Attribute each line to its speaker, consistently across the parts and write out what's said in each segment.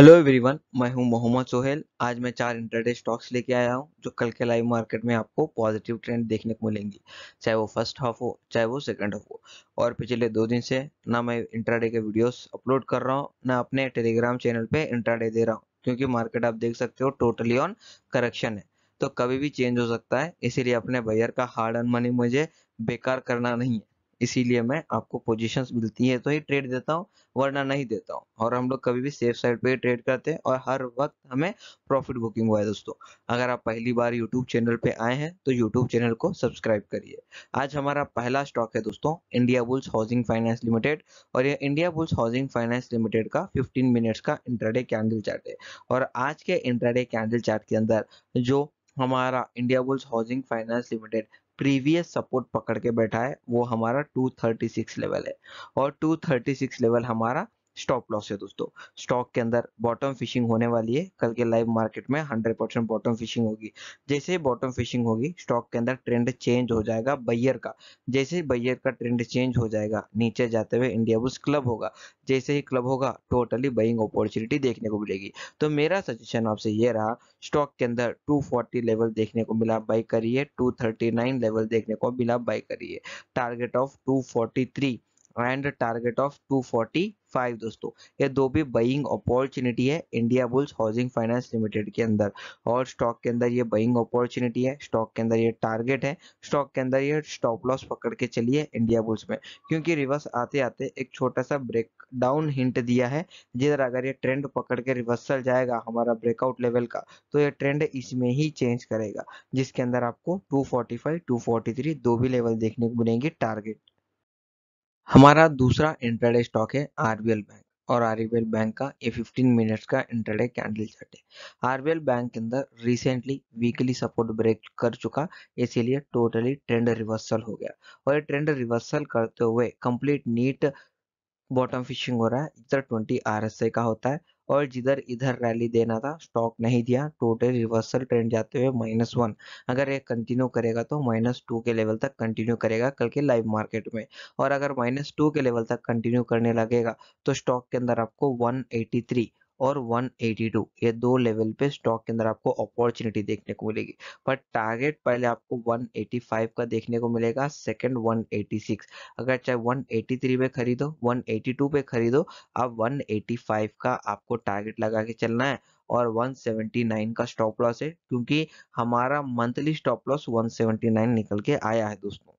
Speaker 1: hello everyone मैं हूं मोहम्मद सोहेल आज मैं चार इंटरडे स्टॉक्स लेके आया हूं जो कल के लाइव मार्केट में आपको पॉजिटिव ट्रेंड देखने को मिलेंगी चाहे वो फर्स्ट हाफ हो चाहे वो सेकंड हाफ हो और पिछले दो दिन से ना मैं इंटरडे के वीडियोस अपलोड कर रहा हूं ना अपने टेलीग्राम चैनल पे इंटरडे दे रहा हूँ क्योंकि मार्केट आप देख सकते हो टोटली ऑन करेक्शन है तो कभी भी चेंज हो सकता है इसीलिए अपने बैयर का हार्ड अर्न मनी मुझे बेकार करना नहीं है इसीलिए मैं आपको पोजिशन मिलती है तो ही ट्रेड देता हूँ वरना नहीं देता हूँ और हम लोग कभी भी सेफ साइड पे ट्रेड करते हैं और हर वक्त हमें प्रॉफिट बुकिंग हुआ है दोस्तों अगर आप पहली बार यूट्यूब चैनल पे आए हैं तो यूट्यूब चैनल को सब्सक्राइब करिए आज हमारा पहला स्टॉक है दोस्तों Indiabulls housing finance limited और यह Indiabulls housing finance limited का फिफ्टीन मिनट्स का इंट्राडे कैंडल चार्ट है और आज के इंट्राडे कैंडल चार्ट के अंदर जो हमारा Indiabulls housing finance limited previous support पकड़ के बैठा है वो हमारा 236 लेवल है और 236 लेवल हमारा स्टॉप लॉस है दोस्तों स्टॉक के अंदर बॉटम फिशिंग होने वाली है कल के लाइव मार्केट में 100 परसेंट बॉटम फिशिंग होगी जैसे ही बॉटम फिशिंग होगी स्टॉक के अंदर ट्रेंड चेंज हो जाएगा बैयर का जैसे ही बैयर का ट्रेंड चेंज हो जाएगा नीचे जाते हुए इंडिया बुस क्लब होगा जैसे ही क्लब होगा टोटली बाइंग अपॉर्चुनिटी देखने को मिलेगी तो मेरा सजेशन आपसे ये रहा स्टॉक के अंदर टू लेवल देखने को मिला बाई करिए टू लेवल देखने को मिला बाई करिए target of two and target of 245 दोस्तों ये दो भी बइंग अपॉर्चुनिटी है Indiabulls housing finance limited के अंदर और स्टॉक के अंदर ये बइंग अपॉर्चुनिटी है स्टॉक के अंदर ये टारगेट है स्टॉक के अंदर ये स्टॉप लॉस पकड़ के चलिए इंडिया बुल्स में क्योंकि रिवर्स आते आते एक छोटा सा ब्रेक डाउन हिंट दिया है जिधर अगर ये ट्रेंड पकड़ के रिवर्सल जाएगा हमारा ब्रेकआउट लेवल का तो ये ट्रेंड इसमें ही चेंज करेगा जिसके अंदर आपको 245, 243 दो भी लेवल देखने को मिलेंगे टारगेट हमारा दूसरा इंटरडे स्टॉक है आरबीएल बैंक और आरबीएल बैंक का ये 15 मिनट्स का इंटरडे कैंडल चार्ट है आरबीएल बैंक के अंदर रिसेंटली वीकली सपोर्ट ब्रेक कर चुका इसीलिए टोटली ट्रेंड रिवर्सल हो गया और ये ट्रेंड रिवर्सल करते हुए कंप्लीट नीट बॉटम फिशिंग हो रहा है इधर 20 आरएसआई का होता है और जिधर इधर रैली देना था स्टॉक नहीं दिया टोटल रिवर्सल ट्रेंड जाते हुए माइनस वन अगर ये कंटिन्यू करेगा तो माइनस टू के लेवल तक कंटिन्यू करेगा कल के लाइव मार्केट में और अगर माइनस टू के लेवल तक कंटिन्यू करने लगेगा तो स्टॉक के अंदर आपको वन एटी थ्री और 182 ये दो लेवल पे स्टॉक के अंदर आपको अपॉर्चुनिटी देखने को मिलेगी पर टारगेट पहले आपको 185 का देखने को मिलेगा सेकंड 186 अगर चाहे 183 पे खरीदो 182 पे खरीदो अब 185 का आपको टारगेट लगा के चलना है और 179 का स्टॉप लॉस है क्योंकि हमारा मंथली स्टॉप लॉस 179 निकल के आया है दोस्तों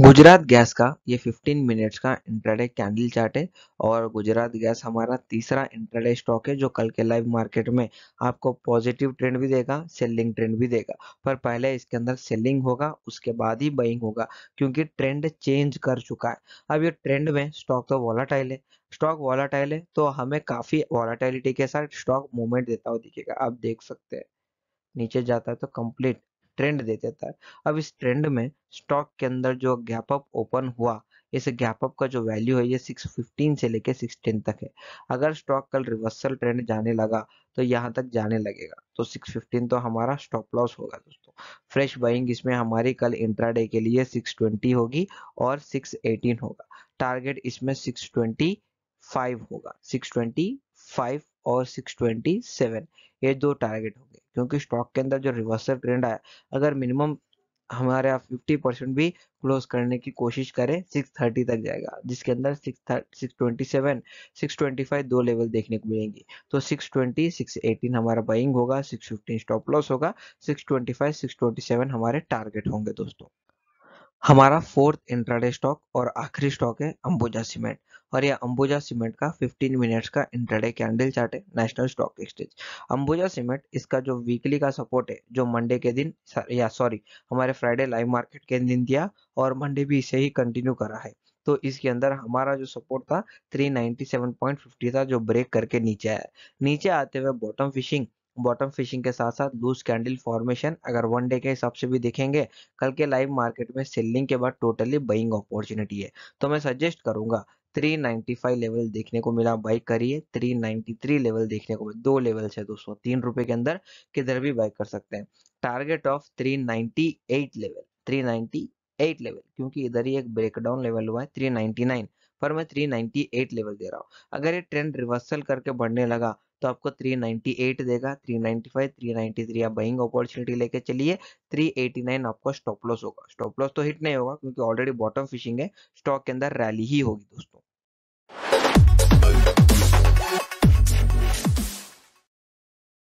Speaker 1: गुजरात गैस का ये 15 मिनट्स का इंट्राडे कैंडल चार्ट है और गुजरात गैस हमारा तीसरा इंट्राडे स्टॉक है जो कल के लाइव मार्केट में आपको पॉजिटिव ट्रेंड भी देगा सेलिंग ट्रेंड भी देगा पर पहले इसके अंदर सेलिंग होगा उसके बाद ही बाइंग होगा क्योंकि ट्रेंड चेंज कर चुका है अब ये ट्रेंड में स्टॉक तो वॉलाटाइल है स्टॉक वॉलाटाइल है तो हमें काफ़ी वॉलाटाइलिटी के साथ स्टॉक मूवमेंट देता हुआ दिखेगा आप देख सकते हैं नीचे जाता है तो कंप्लीट ट्रेंड दे देता है अब इस ट्रेंड में स्टॉक के अंदर जो गैप अप ओपन हुआ इस गैप अप का जो वैल्यू है ये 615 से लेके 610 तक है अगर स्टॉक कल रिवर्सल ट्रेंड जाने लगा तो यहाँ तक जाने लगेगा तो 615 तो हमारा स्टॉप लॉस होगा दोस्तों फ्रेश बाइंग इसमें हमारी कल इंट्राडे के लिए 620 होगी और 618 होगा टारगेट इसमें 625 होगा 625 और 627 ये दो टारगेट होंगे क्योंकि स्टॉक के अंदर जो रिवर्सल ट्रेंड आया अगर मिनिमम हमारे यहाँ फिफ्टी परसेंट भी क्लोज करने की कोशिश करें सिक्स थर्टी तक जाएगा जिसके अंदर six twenty seven six twenty five दो लेवल देखने को मिलेंगे तो सिक्स ट्वेंटी सिक्स एटीन हमारा बाइंग होगा सिक्स फिफ्टीन स्टॉप लॉस होगा six twenty five six twenty seven हमारे टारगेट होंगे दोस्तों हमारा फोर्थ इंट्राडे स्टॉक और आखिरी स्टॉक है अंबुजा सीमेंट और यह अंबुजा सीमेंट का 15 मिनट्स का इंट्राडे कैंडल चार्ट है national stock exchange Ambuja cement इसका जो वीकली का सपोर्ट है जो मंडे के दिन या सॉरी हमारे फ्राइडे लाइव मार्केट के दिन दिया और मंडे भी इसे ही कंटिन्यू करा है तो इसके अंदर हमारा जो सपोर्ट था 397.50 था जो ब्रेक करके नीचे आया नीचे आते हुए बॉटम फिशिंग बॉटम फिशिंग के साथ साथ लूज कैंडल फॉर्मेशन अगर वन डे के हिसाब से भी देखेंगे कल के लाइव मार्केट में सेलिंग के बाद टोटली बइंग अपॉर्चुनिटी है तो मैं सजेस्ट करूंगा 395 लेवल देखने को मिला बाइक करिए 393 लेवल देखने को दो लेवल्स है दोस्तों तीन रुपए के अंदर किधर भी बाइक कर सकते हैं टारगेट ऑफ 398 लेवल 398 लेवल क्योंकि इधर ही एक ब्रेकडाउन लेवल हुआ है 399 पर मैं 398 लेवल दे रहा हूँ अगर ये ट्रेंड रिवर्सल करके बढ़ने लगा तो आपको 398 देगा 395 393 आप बाइंग अपॉर्चुनिटी लेके चलिए 389 आपका स्टॉप लॉस होगा स्टॉप लॉस तो हिट नहीं होगा क्योंकि ऑलरेडी बॉटम फिशिंग है स्टॉक के अंदर रैली ही होगी दोस्तों